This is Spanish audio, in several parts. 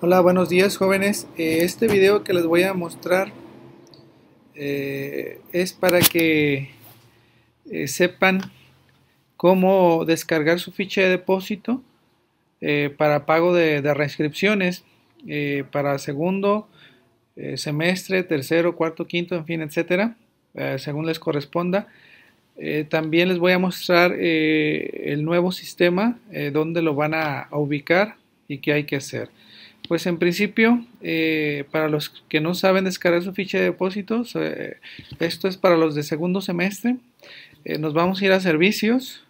Hola, buenos días jóvenes. Eh, este video que les voy a mostrar eh, es para que eh, sepan cómo descargar su ficha de depósito para pago de, reinscripciones para segundo semestre, tercero, cuarto, quinto, en fin, etcétera, según les corresponda. también les voy a mostrar el nuevo sistema, donde lo van a ubicar y qué hay que hacer. Pues en principio, eh, para los que no saben descargar su ficha de depósitos, eh, esto es para los de segundo semestre. Eh, nos vamos a ir a servicios.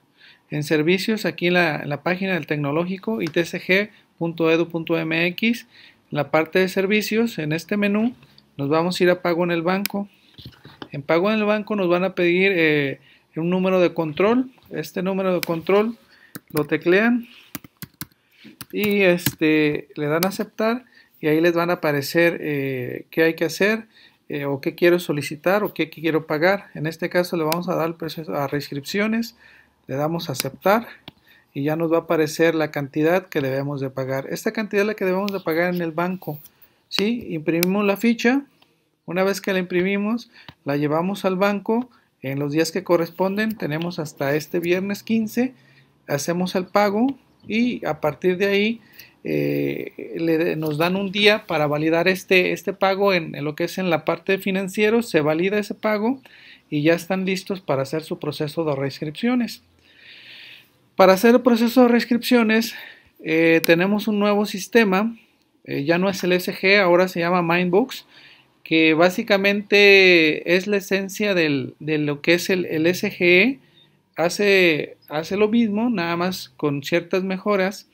En servicios, aquí en la, la página del tecnológico itcg.edu.mx, la parte de servicios, en este menú, nos vamos a ir a pago en el banco. En pago en el banco nos van a pedir un número de control. Este número de control lo teclean y este, le dan a aceptar y ahí les van a aparecer eh, qué hay que hacer eh, o qué quiero solicitar o qué, quiero pagar. En este caso le vamos a dar a reinscripciones, le damos a aceptar y ya nos va a aparecer la cantidad que debemos de pagar. Esta cantidad es la que debemos de pagar en el banco. ¿sí? Imprimimos la ficha, una vez que la imprimimos la llevamos al banco en los días que corresponden, tenemos hasta este viernes 15, hacemos el pago y a partir de ahí eh, nos dan un día para validar este, este pago en, lo que es en la parte financiero se valida ese pago y ya están listos para hacer su proceso de reinscripciones. Para hacer el proceso de reinscripciones eh, tenemos un nuevo sistema, eh, ya no es el SG, ahora se llama Mindbox, que básicamente es la esencia de lo que es el, el SGE hace, hace lo mismo, nada más con ciertas mejoras.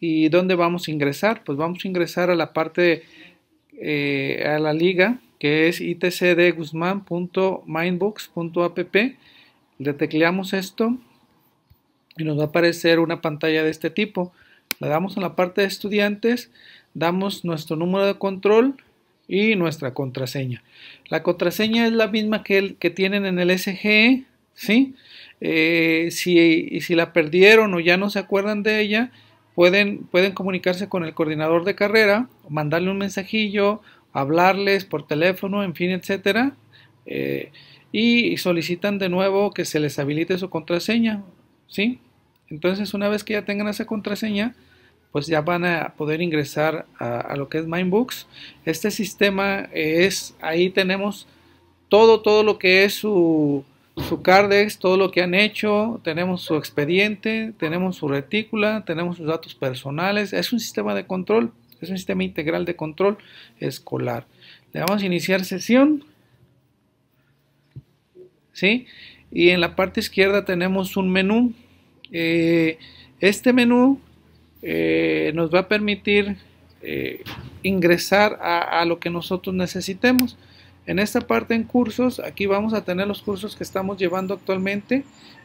¿Y dónde vamos a ingresar? Pues vamos a ingresar a la parte, eh, a la liga, que es itcdguzman.mindbox.app. Le tecleamos esto y nos va a aparecer una pantalla de este tipo. Le damos a la parte de estudiantes, damos nuestro número de control y nuestra contraseña. La contraseña es la misma que, el, que tienen en el SGE, ¿sí? Eh, si, si la perdieron o ya no se acuerdan de ella, pueden, pueden comunicarse con el coordinador de carrera, mandarle un mensajillo, hablarles por teléfono, en fin, etcétera. Eh, y solicitan de nuevo que se les habilite su contraseña, ¿sí? Entonces, una vez que ya tengan esa contraseña, pues ya van a poder ingresar a, a lo que es MindBooks. Este sistema es, ahí tenemos todo, todo lo que es su, su CARDEX, todo lo que han hecho, tenemos su expediente, tenemos su retícula, tenemos sus datos personales, es un sistema de control, es un sistema integral de control escolar. Le vamos a iniciar sesión, ¿sí? Y en la parte izquierda tenemos un menú. Eh, este menú eh, nos va a permitir eh, ingresar a lo que nosotros necesitemos. En esta parte en cursos, aquí vamos a tener los cursos que estamos llevando actualmente.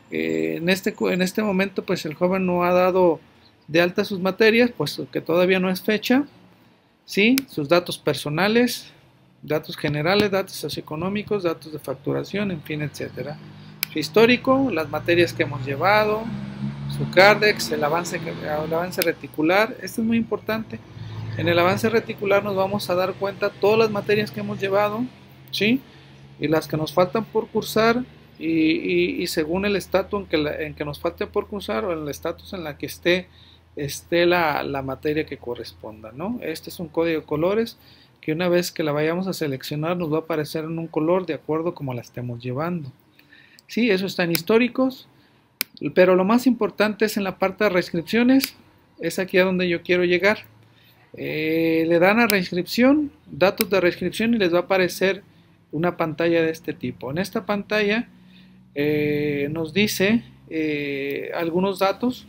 Eh, en, este, en este momento, pues el joven no ha dado de alta sus materias, puesto que todavía no es fecha. ¿sí? Sus datos personales, datos generales, datos socioeconómicos, datos de facturación, en fin, etc. Su histórico, las materias que hemos llevado, su CARDEX, el avance, el avance reticular. Esto es muy importante. En el avance reticular nos vamos a dar cuenta todas las materias que hemos llevado, ¿sí? Y las que nos faltan por cursar y, según el estatus en que, en que nos falte por cursar o en el estatus en la que esté, esté la, materia que corresponda, Este es un código de colores que una vez que la vayamos a seleccionar nos va a aparecer en un color de acuerdo como la estemos llevando. Sí, eso está en históricos, pero lo más importante es en la parte de reinscripciones, es aquí a donde yo quiero llegar. Eh, le dan a reinscripción, datos de reinscripción y les va a aparecer una pantalla de este tipo. En esta pantalla eh, nos dice eh, algunos datos.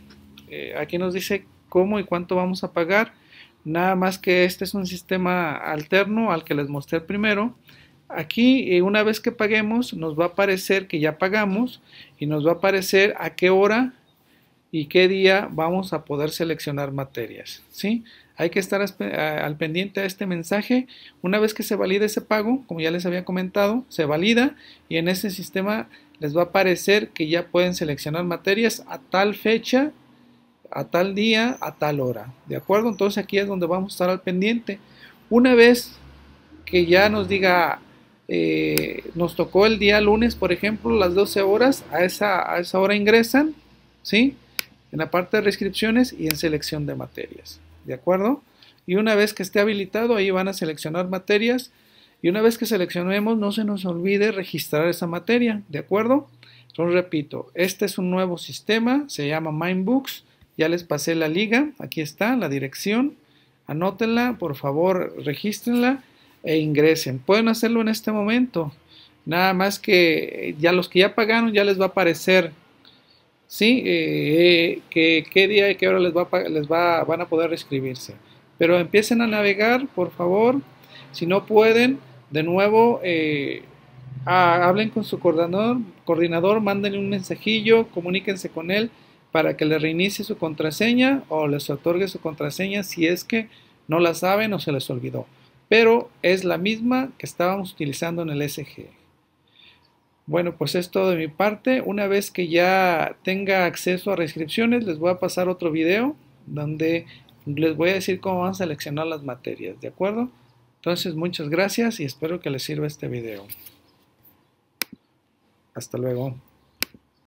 Eh, aquí nos dice cómo y cuánto vamos a pagar. Nada más que este es un sistema alterno al que les mostré primero. Aquí una vez que paguemos nos va a aparecer que ya pagamos y nos va a aparecer a qué hora y qué día vamos a poder seleccionar materias. ¿sí? Hay que estar al pendiente a este mensaje. Una vez que se valide ese pago, como ya les había comentado, se valida y en ese sistema les va a aparecer que ya pueden seleccionar materias a tal fecha, a tal día, a tal hora. ¿De acuerdo? Entonces aquí es donde vamos a estar al pendiente. Una vez que ya nos diga, eh, nos tocó el día lunes, por ejemplo, las 12 horas, a esa, esa hora ingresan, ¿sí? En la parte de rescripciones y en selección de materias. ¿de acuerdo? Y una vez que esté habilitado, ahí van a seleccionar materias. Y una vez que seleccionemos, no se nos olvide registrar esa materia, ¿de acuerdo? Entonces, repito, este es un nuevo sistema, se llama MindBooks. Ya les pasé la liga, aquí está la dirección. Anótenla, por favor, regístrenla e ingresen. Pueden hacerlo en este momento. Nada más que ya los que ya pagaron ya les va a aparecer ¿sí? Eh, que, qué día y qué hora les, va, les va, van a poder inscribirse. Pero empiecen a navegar, por favor. Si no pueden, de nuevo, eh, hablen con su coordinador, coordinador, mándenle un mensajillo, comuníquense con él para que le reinicie su contraseña o les otorgue su contraseña si es que no la saben o se les olvidó. Pero es la misma que estábamos utilizando en el SG. Bueno, pues es todo de mi parte. Una vez que ya tenga acceso a reinscripciones, les voy a pasar otro video donde les voy a decir cómo van a seleccionar las materias, ¿de acuerdo? Entonces, muchas gracias y espero que les sirva este video. Hasta luego.